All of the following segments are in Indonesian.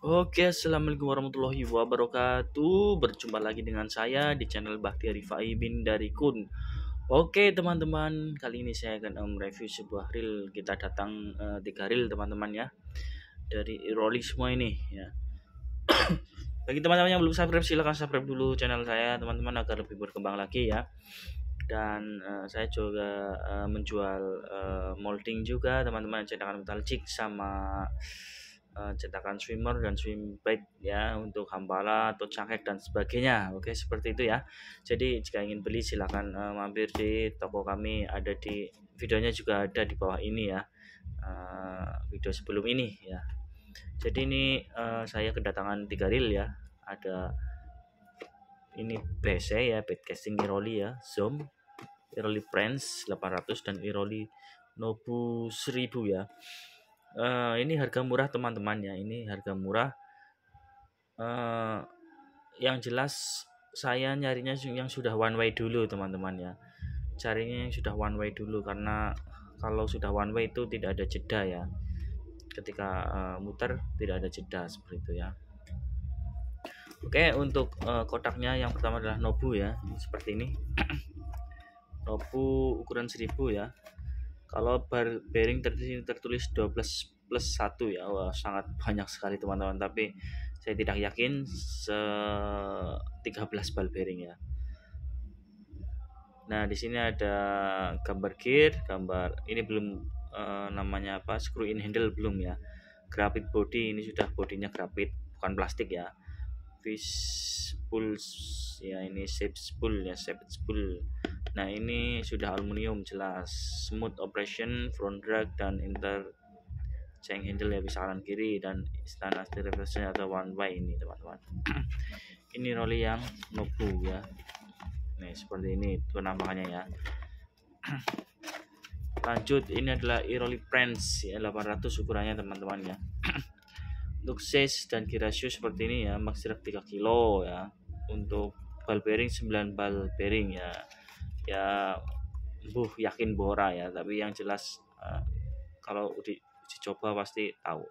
Oke, Assalamualaikum warahmatullahi wabarakatuh Berjumpa lagi dengan saya di channel Bakti Rifai bin dari Kun Oke teman-teman, kali ini saya akan mereview sebuah reel Kita datang uh, tiga reel teman-teman ya Dari Rolling semua ini ya Bagi teman-teman yang belum subscribe, silahkan subscribe dulu channel saya teman-teman Agar lebih berkembang lagi ya dan uh, saya juga uh, menjual uh, molding juga teman-teman cadangan metal jig sama Eh, cetakan swimmer dan swim bag ya untuk hambala atau cangkek dan sebagainya oke seperti itu ya jadi jika ingin beli silahkan uh, eh, mampir di toko kami ada di videonya juga ada di bawah ini ya uh, video sebelum ini ya jadi ini uh, saya kedatangan tiga reel ya ada ini BC ya bed casting Iroli ya zoom Iroli Prince 800 dan Iroli Nobu 1000 ya uh, ini harga murah teman-teman ya ini harga murah uh, yang jelas saya nyarinya yang sudah one way dulu teman-teman ya carinya yang sudah one way dulu karena kalau sudah one way itu tidak ada jeda ya ketika uh, muter tidak ada jeda seperti itu ya Oke untuk uh, kotaknya yang pertama adalah Nobu ya seperti ini Nobu ukuran 1000 ya kalau bar bearing tertulis tertulis 12 plus 1 ya wah sangat banyak sekali teman-teman tapi saya tidak yakin se 13 bal bearing ya nah di sini ada gambar gear gambar ini belum eh, namanya apa screw in handle belum ya grafit body ini sudah bodinya grafit bukan plastik ya fish pulls ya ini shape spool ya shape spool Nah ini sudah aluminium jelas smooth operation front drag dan inter ceng handle ya bisa kanan kiri dan istana steer atau one way ini teman-teman ini roli yang nobu ya nih seperti ini penampakannya ya lanjut ini adalah Iroli Prince ya 800 ukurannya teman-teman ya untuk size dan key seperti ini ya max 3 kilo ya untuk ball bearing 9 ball bearing ya ya buh yakin Bora ya tapi yang jelas uh, kalau uji, uji coba pasti tahu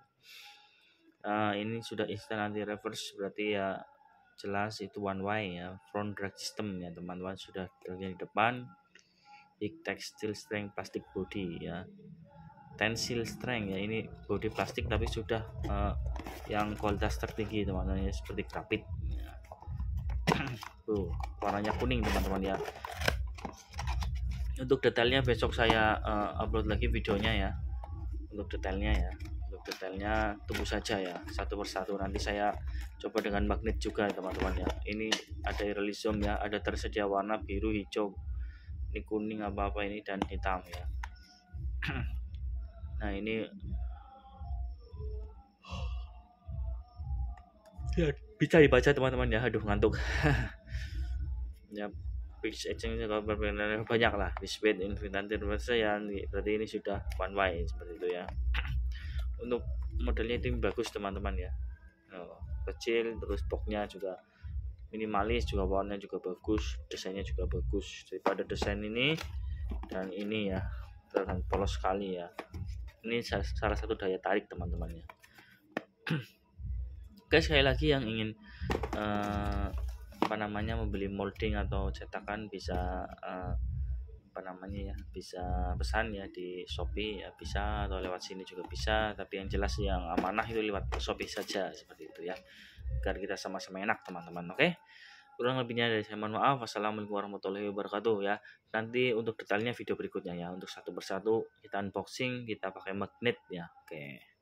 uh, ini sudah instan anti reverse berarti ya jelas itu one way ya front drag system ya teman-teman sudah di depan big textile strength plastic body ya tensil strength ya ini body plastik tapi sudah uh, yang kualitas tertinggi teman-teman ya seperti grafit ya. tuh warnanya kuning teman-teman ya untuk detailnya besok saya uh, upload lagi videonya ya untuk detailnya ya untuk detailnya tunggu saja ya satu persatu nanti saya coba dengan magnet juga teman-teman ya ini ada irelisum ya ada tersedia warna biru hijau ini kuning apa-apa ini dan hitam ya nah ini ya bisa dibaca teman-teman ya aduh ngantuk ya fixed exchange atau perbedaan banyak lah despite infinite reverse yang berarti ini sudah one way seperti itu ya untuk modelnya itu bagus teman-teman ya oh, kecil terus boxnya juga minimalis juga warnanya juga bagus desainnya juga bagus daripada desain ini dan ini ya terlihat polos sekali ya ini salah satu daya tarik teman temannya oke sekali lagi yang ingin uh, apa namanya membeli molding atau cetakan bisa uh, apa namanya ya bisa pesan ya di Shopee ya bisa atau lewat sini juga bisa tapi yang jelas yang amanah itu lewat Shopee saja seperti itu ya agar kita sama-sama enak teman-teman oke okay? kurang lebihnya dari saya mohon maaf wassalamualaikum warahmatullahi wabarakatuh ya nanti untuk detailnya video berikutnya ya untuk satu persatu kita unboxing kita pakai magnet ya oke okay.